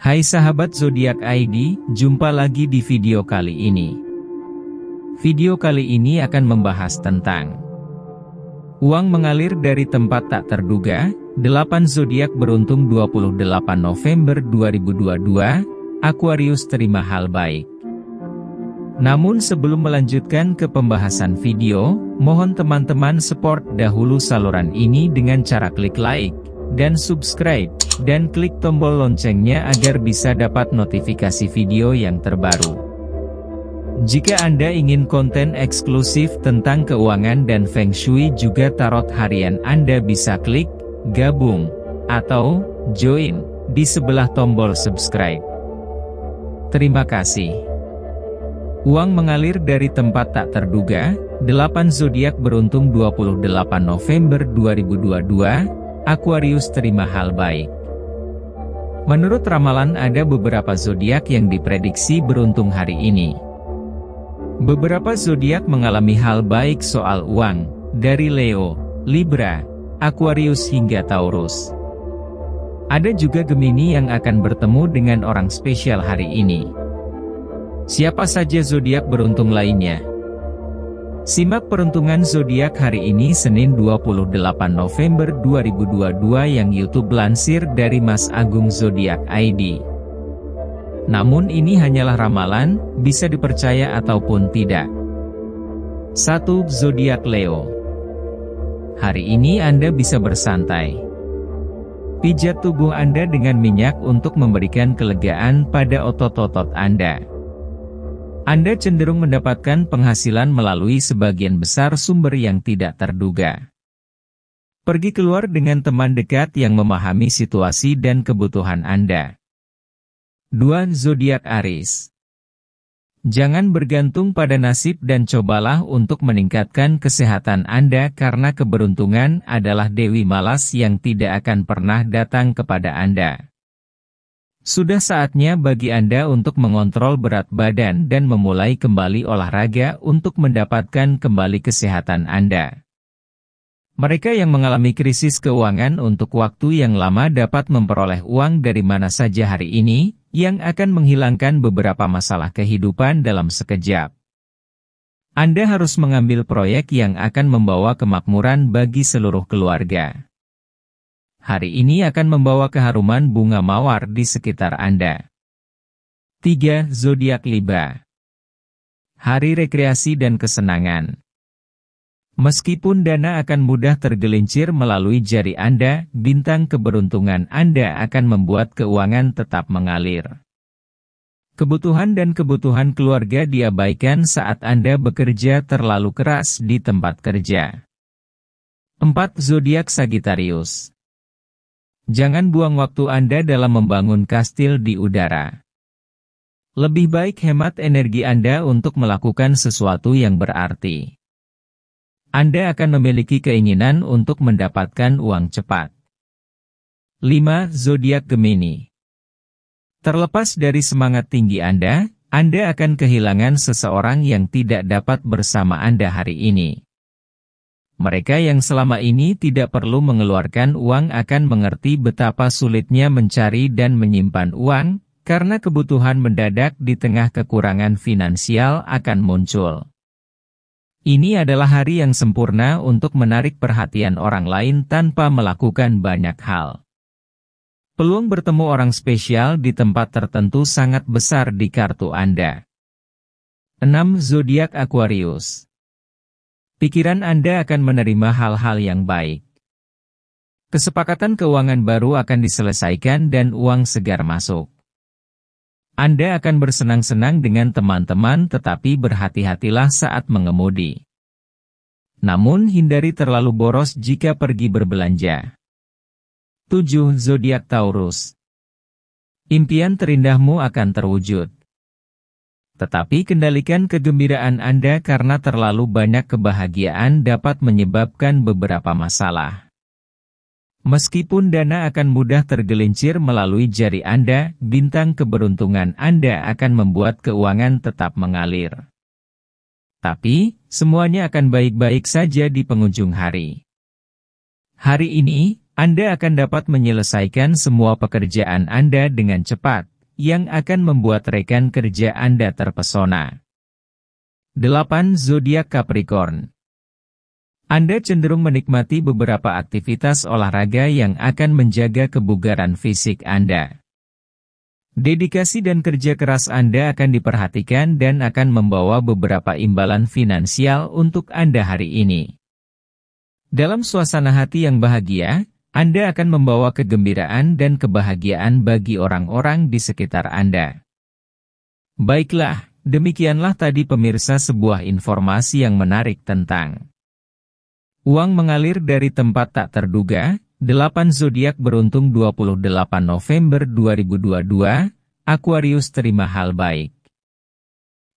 Hai sahabat zodiak ID, jumpa lagi di video kali ini. Video kali ini akan membahas tentang Uang mengalir dari tempat tak terduga, 8 zodiak beruntung 28 November 2022, Aquarius terima hal baik. Namun sebelum melanjutkan ke pembahasan video, mohon teman-teman support dahulu saluran ini dengan cara klik like, dan subscribe, dan klik tombol loncengnya agar bisa dapat notifikasi video yang terbaru. Jika Anda ingin konten eksklusif tentang keuangan dan Feng Shui juga tarot harian Anda bisa klik, gabung, atau, join, di sebelah tombol subscribe. Terima kasih. Uang mengalir dari tempat tak terduga, 8 zodiak beruntung 28 November 2022, Aquarius terima hal baik. Menurut ramalan ada beberapa zodiak yang diprediksi beruntung hari ini. Beberapa zodiak mengalami hal baik soal uang, dari Leo, Libra, Aquarius hingga Taurus. Ada juga Gemini yang akan bertemu dengan orang spesial hari ini. Siapa saja zodiak beruntung lainnya? Simak peruntungan zodiak hari ini Senin 28 November 2022 yang YouTube lansir dari Mas Agung Zodiak ID. Namun ini hanyalah ramalan, bisa dipercaya ataupun tidak. 1. Zodiak Leo. Hari ini Anda bisa bersantai. Pijat tubuh Anda dengan minyak untuk memberikan kelegaan pada otot-otot Anda. Anda cenderung mendapatkan penghasilan melalui sebagian besar sumber yang tidak terduga. Pergi keluar dengan teman dekat yang memahami situasi dan kebutuhan Anda. 2. Zodiak Aris. Jangan bergantung pada nasib dan cobalah untuk meningkatkan kesehatan Anda karena keberuntungan adalah Dewi Malas yang tidak akan pernah datang kepada Anda. Sudah saatnya bagi Anda untuk mengontrol berat badan dan memulai kembali olahraga untuk mendapatkan kembali kesehatan Anda. Mereka yang mengalami krisis keuangan untuk waktu yang lama dapat memperoleh uang dari mana saja hari ini, yang akan menghilangkan beberapa masalah kehidupan dalam sekejap. Anda harus mengambil proyek yang akan membawa kemakmuran bagi seluruh keluarga hari ini akan membawa keharuman bunga mawar di sekitar Anda. 3. Zodiak Libra Hari rekreasi dan kesenangan Meskipun dana akan mudah tergelincir melalui jari Anda, bintang keberuntungan Anda akan membuat keuangan tetap mengalir. Kebutuhan dan kebutuhan keluarga diabaikan saat Anda bekerja terlalu keras di tempat kerja. 4. Zodiak Sagittarius Jangan buang waktu Anda dalam membangun kastil di udara. Lebih baik hemat energi Anda untuk melakukan sesuatu yang berarti. Anda akan memiliki keinginan untuk mendapatkan uang cepat. 5. Zodiak Gemini Terlepas dari semangat tinggi Anda, Anda akan kehilangan seseorang yang tidak dapat bersama Anda hari ini. Mereka yang selama ini tidak perlu mengeluarkan uang akan mengerti betapa sulitnya mencari dan menyimpan uang, karena kebutuhan mendadak di tengah kekurangan finansial akan muncul. Ini adalah hari yang sempurna untuk menarik perhatian orang lain tanpa melakukan banyak hal. Peluang bertemu orang spesial di tempat tertentu sangat besar di kartu Anda. 6. Zodiak Aquarius pikiran Anda akan menerima hal-hal yang baik. Kesepakatan keuangan baru akan diselesaikan dan uang segar masuk. Anda akan bersenang-senang dengan teman-teman tetapi berhati-hatilah saat mengemudi. Namun hindari terlalu boros jika pergi berbelanja. 7. Zodiak Taurus Impian terindahmu akan terwujud. Tetapi kendalikan kegembiraan Anda karena terlalu banyak kebahagiaan dapat menyebabkan beberapa masalah. Meskipun dana akan mudah tergelincir melalui jari Anda, bintang keberuntungan Anda akan membuat keuangan tetap mengalir. Tapi, semuanya akan baik-baik saja di pengunjung hari. Hari ini, Anda akan dapat menyelesaikan semua pekerjaan Anda dengan cepat, yang akan membuat rekan kerja Anda terpesona. 8. Zodiak Capricorn Anda cenderung menikmati beberapa aktivitas olahraga yang akan menjaga kebugaran fisik Anda. Dedikasi dan kerja keras Anda akan diperhatikan dan akan membawa beberapa imbalan finansial untuk Anda hari ini. Dalam suasana hati yang bahagia, anda akan membawa kegembiraan dan kebahagiaan bagi orang-orang di sekitar Anda. Baiklah, demikianlah tadi pemirsa sebuah informasi yang menarik tentang Uang mengalir dari tempat tak terduga, 8 zodiak beruntung 28 November 2022, Aquarius terima hal baik.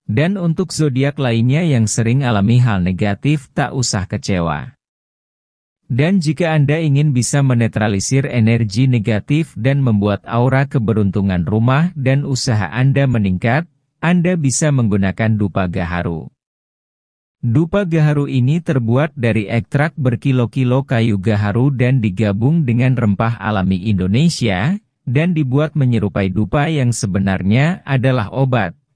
Dan untuk zodiak lainnya yang sering alami hal negatif tak usah kecewa. Dan jika Anda ingin bisa menetralisir energi negatif dan membuat aura keberuntungan rumah dan usaha Anda meningkat, Anda bisa menggunakan dupa gaharu. Dupa gaharu ini terbuat dari ekstrak berkilo-kilo kayu gaharu dan digabung dengan rempah alami Indonesia, dan dibuat menyerupai dupa yang sebenarnya adalah obat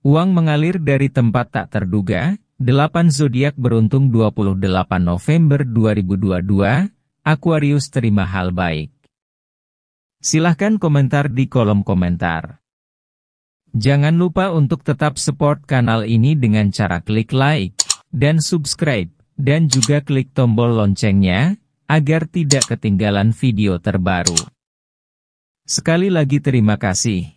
Uang mengalir dari tempat tak terduga, 8 zodiak beruntung 28 November 2022, Aquarius terima hal baik. Silahkan komentar di kolom komentar. Jangan lupa untuk tetap support kanal ini dengan cara klik like, dan subscribe, dan juga klik tombol loncengnya, agar tidak ketinggalan video terbaru. Sekali lagi terima kasih.